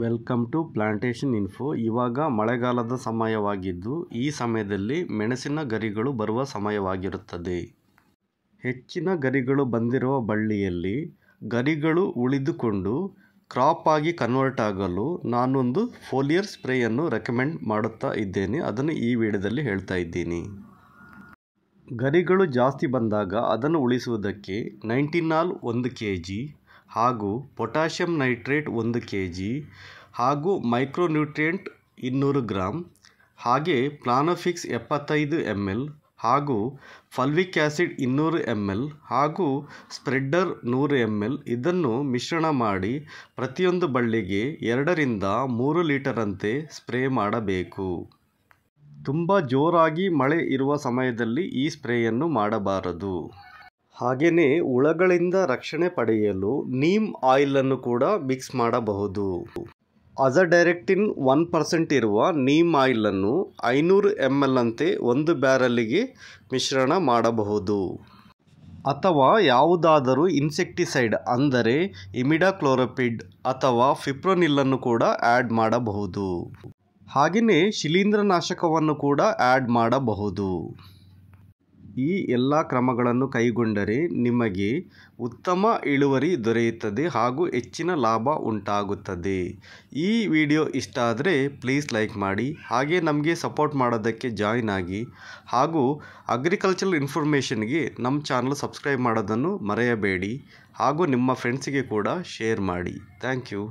welcome to plantation info ಇವಾಗ ಮಳೆಗಾಲದ ಸಮಯವಾಗಿದ್ದು ಈ ಸಮಯದಲ್ಲಿ ಮೆಣಸಿನ ಗರಿಗಳು ಬರುವ ಸಮಯವಾಗಿರುತ್ತದೆ ಹೆಚ್ಚಿನ ಗರಿಗಳು ಬಂದಿರುವ ಬಳ್ಳಿಯಲ್ಲಿ ಗರಿಗಳು ಉಳಿದುಕೊಂಡು ಕ್ರಾಪ್ ಆಗಿ ಕನ್ವರ್ಟ್ ಆಗಲು ನಾನೊಂದು ಫೋಲಿಯರ್ ಸ್ಪ್ರೇಯನ್ನು ರೆಕಮೆಂಡ್ ಮಾಡುತ್ತಾ ಇದ್ದೇನೆ ಅದನ್ನು ಈ ವಿಡಿಯೋದಲ್ಲಿ ಹೇಳ್ತಾ ಇದ್ದೀನಿ ಗರಿಗಳು ಜಾಸ್ತಿ ಬಂದಾಗ ಅದನ್ನು ಉಳಿಸುವುದಕ್ಕೆ ನೈಂಟಿನಾಲ್ ಒಂದು ಕೆ ಜಿ ಹಾಗೂ ಪೊಟ್ಯಾಷಿಯಂ ನೈಟ್ರೇಟ್ ಒಂದು ಕೆ ಜಿ ಹಾಗೂ ಮೈಕ್ರೋನ್ಯೂಟ್ರಿಯಂಟ್ ಇನ್ನೂರು ಗ್ರಾಮ್ ಹಾಗೆ ಪ್ಲಾನೋಫಿಕ್ಸ್ ಎಪ್ಪತ್ತೈದು ಎಮ್ ಎಲ್ ಹಾಗೂ ಫಲ್ವಿಕ್ ಆ್ಯಸಿಡ್ ಇನ್ನೂರು ಎಮ್ ಎಲ್ ಹಾಗೂ ಸ್ಪ್ರೆಡ್ಡರ್ ನೂರು ಎಮ್ ಎಲ್ ಇದನ್ನು ಮಿಶ್ರಣ ಮಾಡಿ ಪ್ರತಿಯೊಂದು ಬಳ್ಳಿಗೆ ಎರಡರಿಂದ ಮೂರು ಲೀಟರಂತೆ ಸ್ಪ್ರೇ ಮಾಡಬೇಕು ತುಂಬ ಜೋರಾಗಿ ಮಳೆ ಇರುವ ಸಮಯದಲ್ಲಿ ಈ ಸ್ಪ್ರೇಯನ್ನು ಮಾಡಬಾರದು ಹಾಗೆಯೇ ಹುಳಗಳಿಂದ ರಕ್ಷಣೆ ಪಡೆಯಲು ನೀಮ್ ಆಯಿಲನ್ನು ಕೂಡ ಮಿಕ್ಸ್ ಮಾಡಬಹುದು ಡೈರೆಕ್ಟಿನ್ ಒನ್ ಪರ್ಸೆಂಟ್ ಇರುವ ನೀಮ್ ಆಯಿಲನ್ನು ಐನೂರು ಎಮ್ ಎಲ್ ಅಂತೆ ಒಂದು ಬ್ಯಾರಲ್ಲಿಗೆ ಮಿಶ್ರಣ ಮಾಡಬಹುದು ಅಥವಾ ಯಾವುದಾದರೂ ಇನ್ಸೆಕ್ಟಿಸೈಡ್ ಅಂದರೆ ಇಮಿಡಾಕ್ಲೋರೋಪಿಡ್ ಅಥವಾ ಫಿಪ್ರೋನಿಲ್ಲನ್ನು ಕೂಡ ಆ್ಯಡ್ ಮಾಡಬಹುದು ಹಾಗೆಯೇ ಶಿಲೀಂಧ್ರನಾಶಕವನ್ನು ಕೂಡ ಆ್ಯಡ್ ಮಾಡಬಹುದು ಈ ಎಲ್ಲ ಕ್ರಮಗಳನ್ನು ಕೈಗೊಂಡರೆ ನಿಮಗೆ ಉತ್ತಮ ಇಳುವರಿ ದೊರೆಯುತ್ತದೆ ಹಾಗೂ ಹೆಚ್ಚಿನ ಲಾಭ ಉಂಟಾಗುತ್ತದೆ ಈ ವಿಡಿಯೋ ಇಷ್ಟ ಆದರೆ ಪ್ಲೀಸ್ ಲೈಕ್ ಮಾಡಿ ಹಾಗೆ ನಮಗೆ ಸಪೋರ್ಟ್ ಮಾಡೋದಕ್ಕೆ ಜಾಯ್ನ್ ಆಗಿ ಹಾಗೂ ಅಗ್ರಿಕಲ್ಚರಲ್ ಇನ್ಫಾರ್ಮೇಷನ್ಗೆ ನಮ್ಮ ಚಾನಲ್ ಸಬ್ಸ್ಕ್ರೈಬ್ ಮಾಡೋದನ್ನು ಮರೆಯಬೇಡಿ ಹಾಗೂ ನಿಮ್ಮ ಫ್ರೆಂಡ್ಸಿಗೆ ಕೂಡ ಶೇರ್ ಮಾಡಿ ಥ್ಯಾಂಕ್ ಯು